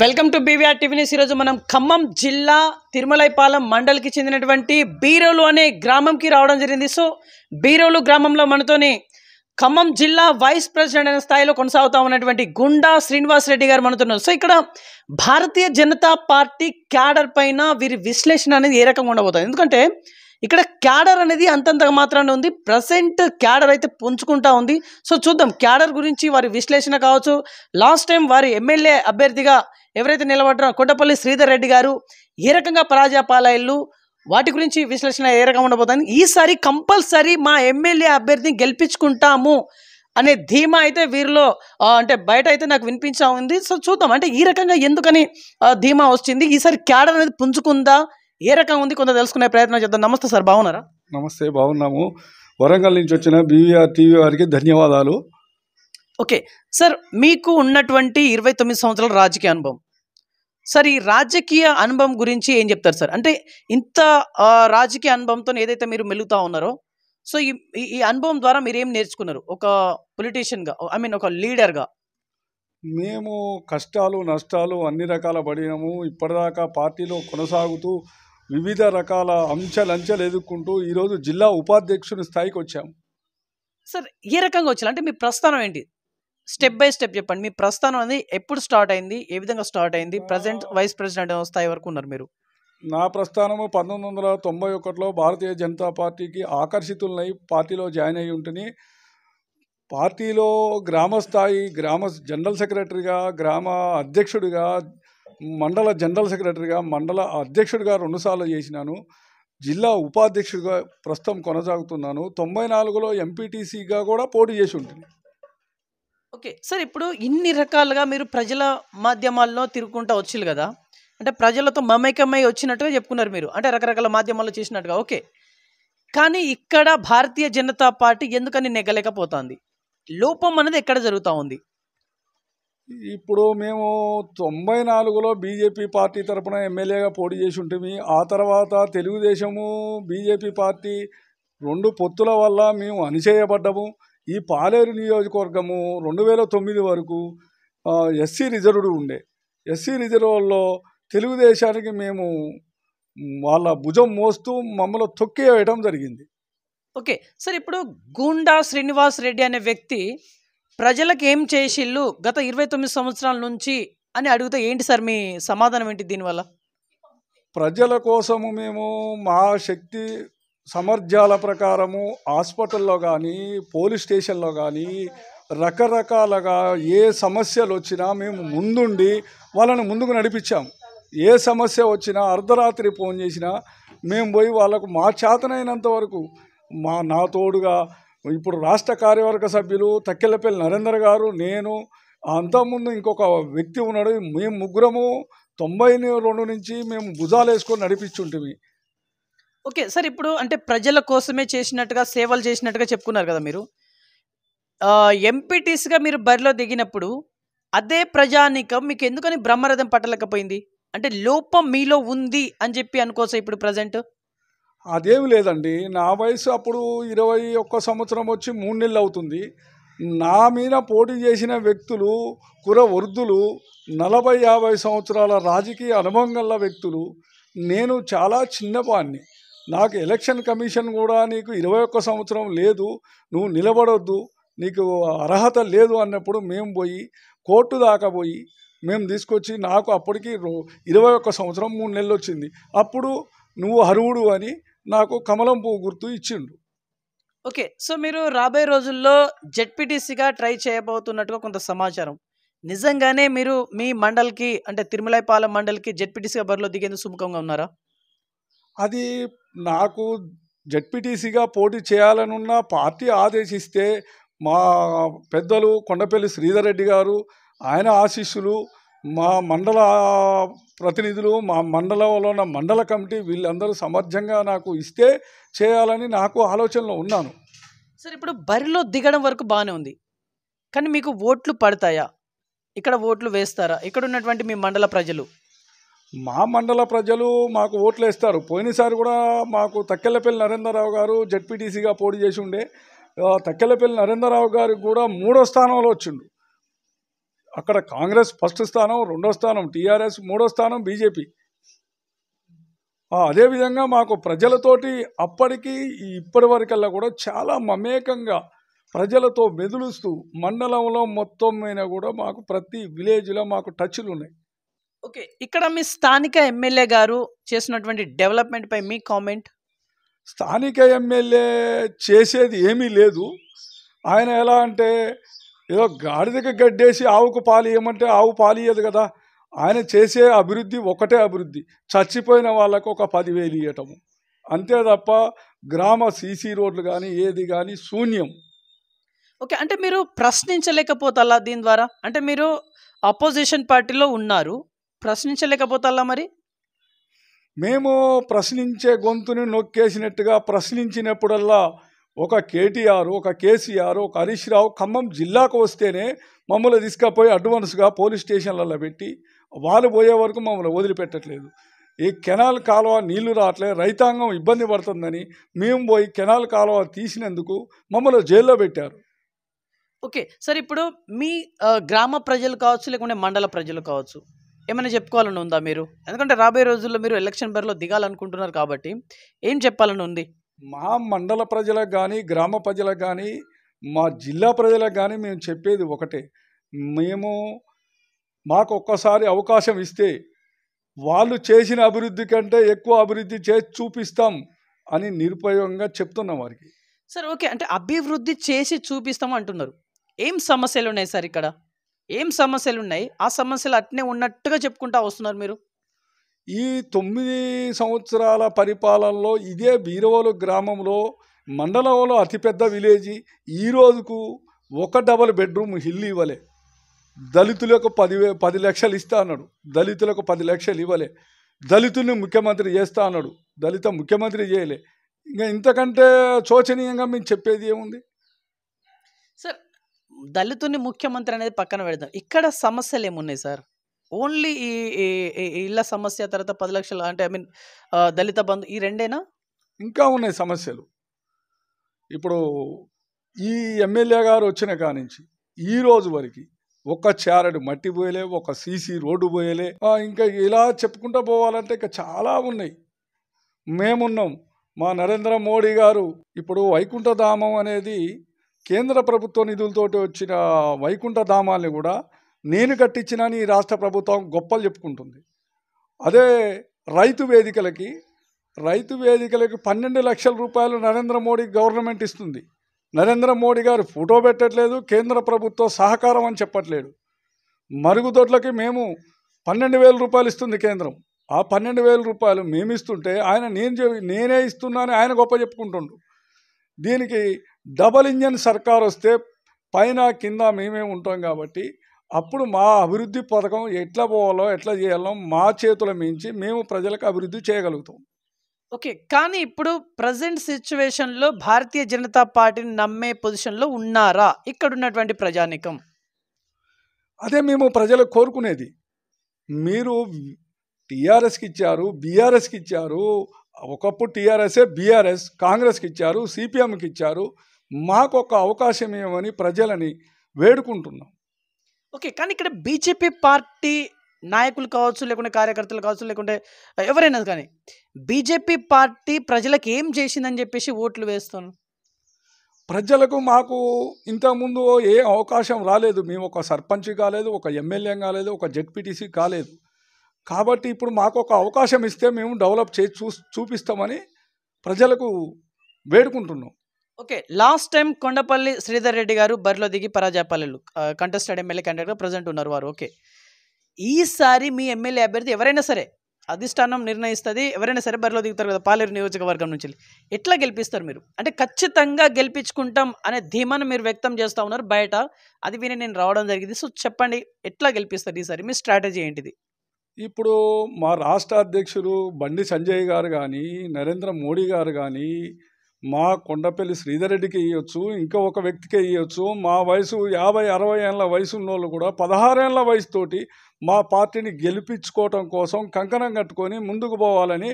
welcome to B V R TV news ఈరోజు మనం ఖమ్మం జిల్లా తిరుమలైపాలెం మండలికి చెందినటువంటి బీరోలు అనే గ్రామంకి రావడం జరిగింది సో బీరోలు గ్రామంలో మనతోని ఖమ్మం జిల్లా వైస్ ప్రెసిడెంట్ అనే స్థాయిలో కొనసాగుతా ఉన్నటువంటి గుండా శ్రీనివాస్ రెడ్డి గారు మనతున్నారు సో ఇక్కడ భారతీయ జనతా పార్టీ క్యాడర్ పైన వీరి విశ్లేషణ అనేది ఏ రకంగా ఉండబోతుంది ఎందుకంటే ఇక్కడ క్యాడర్ అనేది అంతంత మాత్రాన్ని ఉంది ప్రజెంట్ క్యాడర్ అయితే పుంజుకుంటా ఉంది సో చూద్దాం క్యాడర్ గురించి వారి విశ్లేషణ కావచ్చు లాస్ట్ టైం వారి ఎమ్మెల్యే అభ్యర్థిగా ఎవరైతే నిలబడ్డారో కొండపల్లి శ్రీధర్ రెడ్డి గారు ఏ రకంగా పరాజయ వాటి గురించి విశ్లేషణ ఏ రకంగా ఉండబోతుంది ఈసారి కంపల్సరీ మా ఎమ్మెల్యే అభ్యర్థిని గెలిపించుకుంటాము అనే ధీమా అయితే వీరిలో అంటే బయట అయితే నాకు వినిపించా ఉంది సో చూద్దాం అంటే ఈ రకంగా ఎందుకని ధీమా వచ్చింది ఈసారి క్యాడర్ అనేది పుంజుకుందా ఏ రకంగా ఉంది కొంత తెలుసుకునే ప్రయత్నం చేద్దాం నమస్తే సార్ బాగున్నారా నమస్తే బాగున్నాము వరంగల్ నుంచి వచ్చిన బీవీఆర్ టీవీ వారికి ధన్యవాదాలు ఓకే సార్ మీకు ఉన్నటువంటి ఇరవై తొమ్మిది సంవత్సరాల రాజకీయ అనుభవం సార్ ఈ రాజకీయ అనుభవం గురించి ఏం చెప్తారు సార్ అంటే ఇంత రాజకీయ అనుభవంతో ఏదైతే మీరు మెలుగుతా ఉన్నారో సో ఈ ఈ అనుభవం ద్వారా మీరు ఏం నేర్చుకున్నారు ఒక పొలిటీషియన్గా ఐ మీన్ ఒక లీడర్గా మేము కష్టాలు నష్టాలు అన్ని రకాల పడినాము ఇప్పటిదాకా పార్టీలో కొనసాగుతూ వివిధ రకాల అంచెలంచెలు ఎదుర్కొంటూ ఈరోజు జిల్లా ఉపాధ్యక్షుని స్థాయికి వచ్చాము సార్ ఏ రకంగా వచ్చారు అంటే మీ ప్రస్థానం ఏంటి స్టెప్ బై స్టెప్ చెప్పండి మీ ప్రస్థానం అనేది ఎప్పుడు స్టార్ట్ అయింది ఏ విధంగా స్టార్ట్ అయింది ప్రజెంట్ వైస్ ప్రెసిడెంట్ స్థాయి వరకు ఉన్నారు మీరు నా ప్రస్థానము పంతొమ్మిది వందల తొంభై ఒకటిలో భారతీయ జనతా పార్టీకి ఆకర్షితులై పార్టీలో జాయిన్ అయి ఉంటుంది పార్టీలో గ్రామ స్థాయి గ్రామ జనరల్ సెక్రటరీగా గ్రామ అధ్యక్షుడిగా మండల జనరల్ సెక్రటరీగా మండల అధ్యక్షుడిగా రెండుసార్లు చేసినాను జిల్లా ఉపాధ్యక్షుడిగా ప్రస్తుతం కొనసాగుతున్నాను తొంభై నాలుగులో ఎంపీటీసీగా కూడా పోటీ చేసి ఉంటుంది ఓకే సార్ ఇప్పుడు ఇన్ని రకాలుగా మీరు ప్రజల మాధ్యమాల్లో తిరుగుకుంటూ వచ్చారు కదా అంటే ప్రజలతో మమేకమై వచ్చినట్టుగా చెప్పుకున్నారు మీరు అంటే రకరకాల మాధ్యమాల్లో చేసినట్టుగా ఓకే కానీ ఇక్కడ భారతీయ జనతా పార్టీ ఎందుకని నెగ్గలేకపోతుంది లోపం అనేది ఎక్కడ జరుగుతూ ఉంది ఇప్పుడు మేము తొంభై నాలుగులో బీజేపీ పార్టీ తరపున ఎమ్మెల్యేగా పోటీ చేసి ఉంటుంది ఆ తర్వాత తెలుగుదేశము బీజేపీ పార్టీ రెండు పొత్తుల వల్ల మేము అణిచేయబడ్డము ఈ పాలేరు నియోజకవర్గము రెండు వేల తొమ్మిది వరకు ఎస్సీ రిజర్వ్డ్ ఉండే ఎస్సీ రిజర్వ్లో తెలుగుదేశానికి మేము వాళ్ళ భుజం మోస్తూ మమ్మల్ని వేయడం జరిగింది ఓకే సార్ ఇప్పుడు గూండా శ్రీనివాస్ రెడ్డి అనే వ్యక్తి ప్రజలకు ఏం చేసిళ్ళు గత ఇరవై తొమ్మిది సంవత్సరాల నుంచి అని అడిగితే ఏంటి సార్ మీ సమాధానం ఏంటి దీనివల్ల ప్రజల కోసము మేము మా శక్తి సమర్థ్యాల ప్రకారము హాస్పిటల్లో కానీ పోలీస్ స్టేషన్లో కానీ రకరకాలుగా ఏ సమస్యలు వచ్చినా మేము ముందుండి వాళ్ళని ముందుకు నడిపించాము ఏ సమస్య వచ్చినా అర్ధరాత్రి ఫోన్ చేసినా మేము పోయి వాళ్ళకు మా చేతనైనంత వరకు మా నా తోడుగా ఇప్పుడు రాష్ట్ర కార్యవర్గ సభ్యులు తక్కెలపల్లి నరేందర్ గారు నేను అంతకుముందు ఇంకొక వ్యక్తి ఉన్నాడు మేము ముగ్గురము తొంభై రెండు నుంచి మేము భుజాలు వేసుకొని నడిపించుంటిమి ఓకే సార్ ఇప్పుడు అంటే ప్రజల కోసమే చేసినట్టుగా సేవలు చేసినట్టుగా చెప్పుకున్నారు కదా మీరు ఎంపీటీస్గా మీరు బరిలో దిగినప్పుడు అదే ప్రజానికం మీకు ఎందుకని బ్రహ్మరథం పట్టలేకపోయింది అంటే లోపం మీలో ఉంది అని చెప్పి అనుకోసం ఇప్పుడు ప్రజెంట్ అదేమి లేదండి నా వయసు అప్పుడు ఇరవై ఒక్క సంవత్సరం వచ్చి మూడు నెలలు అవుతుంది నా మీద పోటీ చేసిన వ్యక్తులు కుర వృద్ధులు నలభై యాభై సంవత్సరాల రాజకీయ అనుభవం గల వ్యక్తులు నేను చాలా చిన్నపాన్ని నాకు ఎలక్షన్ కమిషన్ కూడా నీకు ఇరవై ఒక్క సంవత్సరం లేదు నువ్వు నిలబడొద్దు నీకు అర్హత లేదు అన్నప్పుడు మేము పోయి కోర్టు దాకా పోయి మేము తీసుకొచ్చి నాకు అప్పటికి ఇరవై ఒక్క సంవత్సరం మూడు నెలలు వచ్చింది అప్పుడు నువ్వు అర్హుడు అని నాకు కమలం పువ్వు గుర్తు ఇచ్చిండు ఓకే సో మీరు రాబోయే రోజుల్లో జెడ్పీటీసీగా ట్రై చేయబోతున్నట్టుగా కొంత సమాచారం నిజంగానే మీరు మీ మండల్కి అంటే తిరుమలైపాలెం మండల్కి జెడ్పీటీసీగా బరిలో దిగేందుకు సుముఖంగా ఉన్నారా అది నాకు జెడ్పీటీసీగా పోటీ చేయాలనున్న పార్టీ ఆదేశిస్తే మా పెద్దలు కొండపల్లి శ్రీధర్ రెడ్డి గారు ఆయన ఆశీస్సులు మా మండల ప్రతినిధులు మా మండలంలో ఉన్న మండల కమిటీ వీళ్ళందరూ సమర్థంగా నాకు ఇస్తే చేయాలని నాకు ఆలోచనలో ఉన్నాను సార్ ఇప్పుడు బరిలో దిగడం వరకు బాగానే ఉంది కానీ మీకు ఓట్లు పడతాయా ఇక్కడ ఓట్లు వేస్తారా ఇక్కడ ఉన్నటువంటి మీ మండల ప్రజలు మా మండల ప్రజలు మాకు ఓట్లు వేస్తారు పోయినసారి కూడా మాకు తక్కెళ్ళపల్లి నరేంద్రరావు గారు జడ్పీటీసీగా పోటీ చేసి ఉండే తక్కెళ్ళపల్లి నరేంద్రరావు గారికి కూడా మూడో స్థానంలో వచ్చిండు అక్కడ కాంగ్రెస్ ఫస్ట్ స్థానం రెండో స్థానం టీఆర్ఎస్ మూడో స్థానం బీజేపీ అదేవిధంగా మాకు ప్రజలతోటి అప్పటికి ఇప్పటి వరకల్లా కూడా చాలా మమేకంగా ప్రజలతో మెదులుస్తూ మండలంలో మొత్తం మీద కూడా మాకు ప్రతి విలేజ్లో మాకు టచ్లు ఉన్నాయి ఓకే ఇక్కడ మీ స్థానిక ఎమ్మెల్యే గారు చేసినటువంటి డెవలప్మెంట్పై మీ కామెంట్ స్థానిక ఎమ్మెల్యే చేసేది ఏమీ లేదు ఆయన ఎలా అంటే ఏదో గాడిదకి గడ్డేసి ఆవుకు పాలు ఇవ్వమంటే ఆవు పాలు ఇవ్వదు కదా ఆయన చేసే అభివృద్ధి ఒకటే అభివృద్ధి చచ్చిపోయిన వాళ్ళకు ఒక పదివేలు ఇవ్వటము అంతే తప్ప గ్రామ సీసీ రోడ్లు కానీ ఏది కానీ శూన్యం ఓకే అంటే మీరు ప్రశ్నించలేకపోతల్లా దీని ద్వారా అంటే మీరు అపోజిషన్ పార్టీలో ఉన్నారు ప్రశ్నించలేకపోతల్లా మరి మేము ప్రశ్నించే గొంతుని నొక్కేసినట్టుగా ప్రశ్నించినప్పుడల్లా ఒక కేటీఆర్ ఒక కేసీఆర్ ఒక హరీష్ రావు ఖమ్మం జిల్లాకు వస్తేనే మమ్మల్ని తీసుకుపోయి అడ్వాన్స్గా పోలీస్ స్టేషన్లలో పెట్టి వాళ్ళు పోయే వరకు మమ్మల్ని వదిలిపెట్టట్లేదు ఈ కెనాల్ కాలువ నీళ్లు రావట్లే రైతాంగం ఇబ్బంది పడుతుందని మేము పోయి కెనాల్ కాలువ తీసినందుకు మమ్మల్ని జైల్లో పెట్టారు ఓకే సార్ ఇప్పుడు మీ గ్రామ ప్రజలు కావచ్చు లేకుంటే మండల ప్రజలు కావచ్చు ఏమైనా చెప్పుకోవాలని ఉందా మీరు ఎందుకంటే రాబోయే రోజుల్లో మీరు ఎలక్షన్ బరిలో దిగాలనుకుంటున్నారు కాబట్టి ఏం చెప్పాలని ఉంది మా మండల ప్రజలకు కానీ గ్రామ ప్రజలకు కానీ మా జిల్లా ప్రజలకు కానీ మేము చెప్పేది ఒకటే మేము మాకు ఒక్కసారి అవకాశం ఇస్తే వాళ్ళు చేసిన అభివృద్ధి కంటే ఎక్కువ అభివృద్ధి చేసి చూపిస్తాం అని నిరుపయోగంగా చెప్తున్నాం వారికి సార్ ఓకే అంటే అభివృద్ధి చేసి చూపిస్తాం అంటున్నారు ఏం సమస్యలు ఉన్నాయి సార్ ఇక్కడ ఏం సమస్యలు ఉన్నాయి ఆ సమస్యలు అట్నే ఉన్నట్టుగా చెప్పుకుంటా వస్తున్నారు మీరు ఈ తొమ్మిది సంవత్సరాల పరిపాలనలో ఇదే బీరవోలు గ్రామంలో మండలంలో అతిపెద్ద విలేజ్ ఈరోజుకు ఒక డబల్ బెడ్రూమ్ హిల్ ఇవ్వలే దళితులకు పదివే పది లక్షలు ఇస్తా అన్నాడు దళితులకు పది లక్షలు ఇవ్వలే దళితుల్ని ముఖ్యమంత్రి చేస్తా అన్నాడు దళిత ముఖ్యమంత్రి చేయలే ఇంకా ఇంతకంటే శోచనీయంగా మేము చెప్పేది ఏముంది సార్ దళితుని ముఖ్యమంత్రి అనేది పక్కన పెడదాం ఇక్కడ సమస్యలు ఏమున్నాయి సార్ ఓన్లీ ఈ ఇళ్ళ సమస్య తర్వాత పది లక్షలు అంటే ఐ మీన్ దళిత బంధు ఈ రెండేనా ఇంకా ఉన్నాయి సమస్యలు ఇప్పుడు ఈ ఎమ్మెల్యే గారు వచ్చిన కానించి ఈ రోజు వరకు ఒక చారడు మట్టి పోయలే ఒక సీసీ రోడ్డు పోయలే ఇంకా ఇలా చెప్పుకుంటూ పోవాలంటే ఇంకా చాలా ఉన్నాయి మేమున్నాం మా నరేంద్ర మోడీ గారు ఇప్పుడు వైకుంఠధామం అనేది కేంద్ర ప్రభుత్వ నిధులతోటి వచ్చిన వైకుంఠధామాల్ని కూడా నేను కట్టించిన ఈ రాష్ట్ర ప్రభుత్వం గొప్పలు చెప్పుకుంటుంది అదే రైతు వేదికలకి రైతు వేదికలకి పన్నెండు లక్షల రూపాయలు నరేంద్ర మోడీ గవర్నమెంట్ ఇస్తుంది నరేంద్ర మోడీ గారు ఫోటో పెట్టట్లేదు కేంద్ర ప్రభుత్వం సహకారం అని చెప్పట్లేదు మరుగుదొడ్లకి మేము పన్నెండు వేల రూపాయలు ఇస్తుంది కేంద్రం ఆ పన్నెండు వేల రూపాయలు మేము ఇస్తుంటే ఆయన నేను నేనే ఇస్తున్నానని ఆయన గొప్ప చెప్పుకుంటుండు దీనికి డబల్ ఇంజన్ సర్కార్ వస్తే పైన కింద మేమే ఉంటాం కాబట్టి అప్పుడు మా అభివృద్ధి పథకం ఎట్లా పోవాలో ఎట్లా చేయాలో మా చేతుల మించి మేము ప్రజలకు అభివృద్ధి చేయగలుగుతాం ఓకే కానీ ఇప్పుడు ప్రజెంట్ సిచ్యువేషన్లో భారతీయ జనతా పార్టీని నమ్మే పొజిషన్లో ఉన్నారా ఇక్కడ ఉన్నటువంటి ప్రజానికం అదే మేము ప్రజలకు కోరుకునేది మీరు టీఆర్ఎస్కి ఇచ్చారు బీఆర్ఎస్కి ఇచ్చారు ఒకప్పుడు టీఆర్ఎస్ఏ బీఆర్ఎస్ కాంగ్రెస్కి ఇచ్చారు సిపిఎంకి ఇచ్చారు మాకు ఒక అవకాశం ఏమని ప్రజలని వేడుకుంటున్నాం ఓకే కానీ ఇక్కడ బీజేపీ పార్టీ నాయకులు కావచ్చు లేకుంటే కార్యకర్తలు కావచ్చు లేకుంటే ఎవరైనా కానీ బీజేపీ పార్టీ ప్రజలకు ఏం చేసిందని చెప్పేసి ఓట్లు వేస్తాను ప్రజలకు మాకు ఇంతకుముందు ఏ అవకాశం రాలేదు మేము ఒక సర్పంచ్ కాలేదు ఒక ఎమ్మెల్యే కాలేదు ఒక జెడ్పీటీసీ కాలేదు కాబట్టి ఇప్పుడు మాకు ఒక అవకాశం ఇస్తే మేము డెవలప్ చేసి చూపిస్తామని ప్రజలకు వేడుకుంటున్నాం okay last time Kondapalli Sridhar Reddy గారు బరిలో దిగి పరాజయపల్లెలు కంటెస్టెడ్ ఎమ్మెల్యే క్యాండిడేట్గా ప్రజెంట్ ఉన్నారు వారు ఓకే ఈసారి మీ ఎమ్మెల్యే అభ్యర్థి ఎవరైనా సరే అధిష్టానం నిర్ణయిస్తుంది ఎవరైనా సరే బరిలో దిగుతారు కదా పాలేరు నియోజకవర్గం నుంచి ఎట్లా గెలిపిస్తారు మీరు అంటే ఖచ్చితంగా గెలిపించుకుంటాం అనే ధీమాను మీరు వ్యక్తం చేస్తూ ఉన్నారు బయట అది విని నేను రావడం జరిగింది సో చెప్పండి ఎట్లా గెలిపిస్తారు ఈసారి మీ స్ట్రాటజీ ఏంటిది ఇప్పుడు మా రాష్ట్ర అధ్యక్షులు బండి సంజయ్ గారు కానీ నరేంద్ర మోడీ గారు కానీ మా కొండపల్లి శ్రీధరెడ్డికి ఇవ్వచ్చు ఇంకా ఒక వ్యక్తికే ఇవ్వచ్చు మా వయసు యాభై అరవై ఏళ్ళ వయసు ఉన్నోళ్ళు కూడా పదహారేళ్ల వయసుతోటి మా పార్టీని గెలిపించుకోవటం కోసం కంకణం కట్టుకొని ముందుకు పోవాలని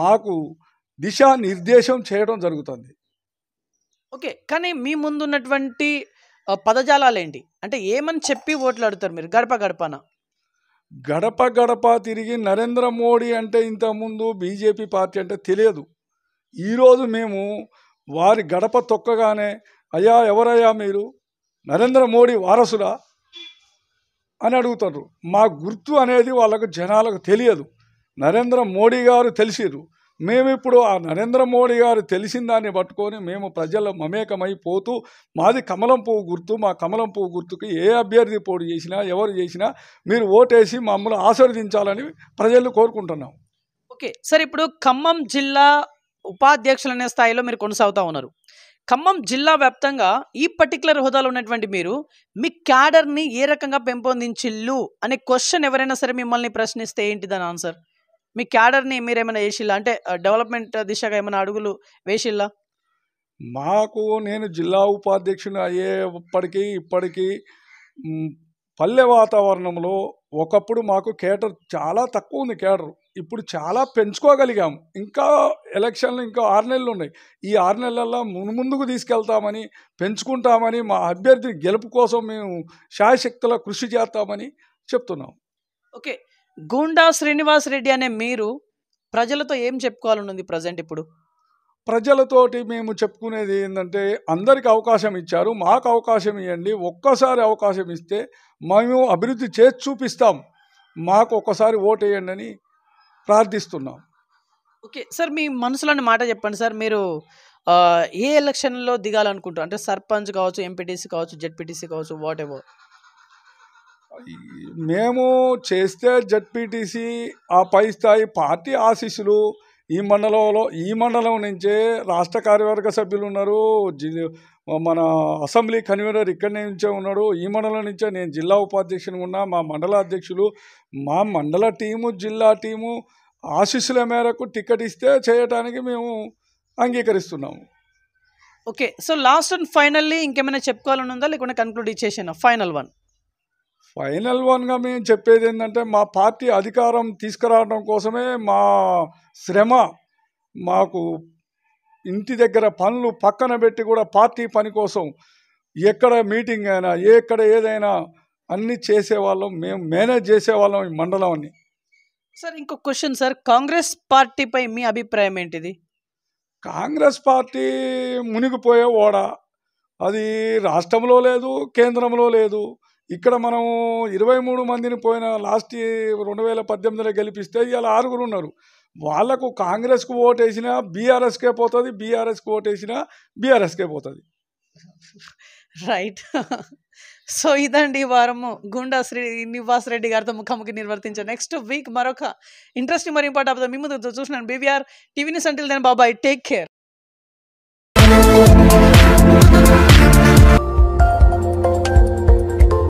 మాకు దిశానిర్దేశం చేయడం జరుగుతుంది ఓకే కానీ మీ ముందున్నటువంటి ఏంటి అంటే ఏమని చెప్పి ఓట్లు అడుగుతారు మీరు గడప గడపన గడప గడప తిరిగి నరేంద్ర మోడీ అంటే ఇంతకుముందు బీజేపీ పార్టీ అంటే తెలియదు ఈరోజు మేము వారి గడప తొక్కగానే అయ్యా ఎవరయ్యా మీరు నరేంద్ర మోడీ వారసురా అని అడుగుతారు మా గుర్తు అనేది వాళ్ళకు జనాలకు తెలియదు నరేంద్ర మోడీ గారు తెలిసిరు మేమిప్పుడు ఆ నరేంద్ర మోడీ గారు తెలిసిన దాన్ని పట్టుకొని మేము ప్రజల మమేకమైపోతూ మాది కమలం పువ్వు గుర్తు మా కమలం పువ్వు గుర్తుకి ఏ అభ్యర్థి పోటీ చేసినా ఎవరు చేసినా మీరు ఓటేసి మమ్మల్ని ఆశీర్వదించాలని ప్రజలు కోరుకుంటున్నాం ఓకే సార్ ఇప్పుడు ఖమ్మం జిల్లా ఉపాధ్యక్షులు అనే స్థాయిలో మీరు కొనసాగుతూ ఉన్నారు ఖమ్మం జిల్లా వ్యాప్తంగా ఈ పర్టికులర్ హోదాలో ఉన్నటువంటి మీరు మీ క్యాడర్ని ఏ రకంగా పెంపొందించిల్లు అనే క్వశ్చన్ ఎవరైనా సరే మిమ్మల్ని ప్రశ్నిస్తే ఏంటిదని ఆన్సర్ మీ క్యాడర్ని మీరు ఏమైనా వేసిల్లా అంటే డెవలప్మెంట్ దిశగా ఏమైనా అడుగులు వేసిల్లా మాకు నేను జిల్లా ఉపాధ్యక్షుని అయ్యేప్పటికీ ఇప్పటికీ పల్లె వాతావరణంలో ఒకప్పుడు మాకు కేటర్ చాలా తక్కువ ఉంది కేటర్ ఇప్పుడు చాలా పెంచుకోగలిగాం ఇంకా ఎలక్షన్లు ఇంకా ఆరు నెలలు ఉన్నాయి ఈ ఆరు నెలల్లో ముందుకు తీసుకెళ్తామని పెంచుకుంటామని మా అభ్యర్థి గెలుపు కోసం మేము శాయశక్తుల కృషి చేస్తామని చెప్తున్నాం ఓకే గూండా శ్రీనివాస్ రెడ్డి అనే మీరు ప్రజలతో ఏం చెప్పుకోవాలనుంది ప్రజెంట్ ఇప్పుడు ప్రజలతోటి మేము చెప్పుకునేది ఏంటంటే అందరికి అవకాశం ఇచ్చారు మాకు అవకాశం ఇవ్వండి ఒక్కసారి అవకాశం ఇస్తే మేము అభివృద్ధి చేసి చూపిస్తాం మాకు ఒక్కసారి వేయండి అని ప్రార్థిస్తున్నాం ఓకే సార్ మీ మనసులోని మాట చెప్పండి సార్ మీరు ఏ ఎలక్షన్లో దిగాలనుకుంటారు అంటే సర్పంచ్ కావచ్చు ఎంపీటీసీ కావచ్చు జెడ్పీటీసీ కావచ్చు వాట్ ఎవర్ మేము చేస్తే జడ్పీటీసీ ఆ పై స్థాయి పార్టీ ఆశీస్సులు ఈ మండలంలో ఈ మండలం నుంచే రాష్ట్ర కార్యవర్గ సభ్యులు ఉన్నారు మన అసెంబ్లీ కన్వీనర్ ఇక్కడి నుంచే ఉన్నాడు ఈ మండలం నుంచే నేను జిల్లా ఉపాధ్యక్షుని ఉన్నా మా మండల అధ్యక్షులు మా మండల టీము జిల్లా టీము ఆశీస్సుల మేరకు టికెట్ ఇస్తే చేయటానికి మేము అంగీకరిస్తున్నాము okay so last and finally ఇంకేమైనా చెప్పుకోవాలని ఉందా లేకుంటే కన్క్లూడ్ ఇచ్చేసాను ఫైనల్ వన్ ఫైనల్ వన్గా మేము చెప్పేది ఏంటంటే మా పార్టీ అధికారం తీసుకురావడం కోసమే మా శ్రమ మాకు ఇంటి దగ్గర పనులు పక్కన పెట్టి కూడా పార్టీ పని కోసం ఎక్కడ మీటింగ్ అయినా ఎక్కడ ఏదైనా అన్ని చేసేవాళ్ళం మేము మేనేజ్ చేసేవాళ్ళం ఈ మండలాన్ని సార్ ఇంకొక క్వశ్చన్ సార్ కాంగ్రెస్ పార్టీపై మీ అభిప్రాయం ఏంటిది కాంగ్రెస్ పార్టీ మునిగిపోయే ఓడ అది రాష్ట్రంలో లేదు కేంద్రంలో లేదు ఇక్కడ మనం ఇరవై మూడు మందిని పోయిన లాస్ట్ రెండు వేల పద్దెనిమిదిలో గెలిపిస్తే ఇలా ఆరుగురు ఉన్నారు వాళ్లకు కాంగ్రెస్కు ఓటు వేసినా బీఆర్ఎస్కే పోతుంది బీఆర్ఎస్కి వేసినా బీఆర్ఎస్కే పోతుంది రైట్ సో ఇదండి ఈ వారము గుండా శ్రీ నివాస్ రెడ్డి గారితో ముఖాముఖి నిర్వర్తించారు నెక్స్ట్ వీక్ మరొక ఇంట్రెస్టింగ్ మరి ఇంపార్ట్ అవుతుంది మీ ముందు చూసినాను బీవీఆర్ టీవీని సెంటర్ దాని బాబాయ్ టేక్ కేర్